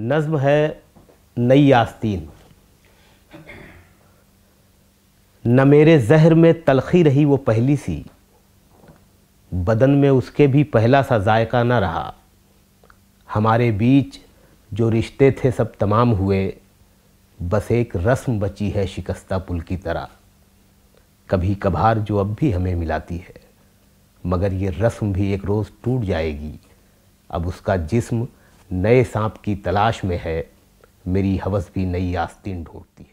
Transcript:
नज्म है नई आस्तीन न मेरे जहर में तलखी रही वो पहली सी बदन में उसके भी पहला सा जायका ना रहा हमारे बीच जो रिश्ते थे सब तमाम हुए बस एक रस्म बची है शिकस्ता पुल की तरह कभी कभार जो अब भी हमें मिलाती है मगर ये रस्म भी एक रोज़ टूट जाएगी अब उसका जिस्म नए सांप की तलाश में है मेरी हवस भी नई आस्तीन ढूंढती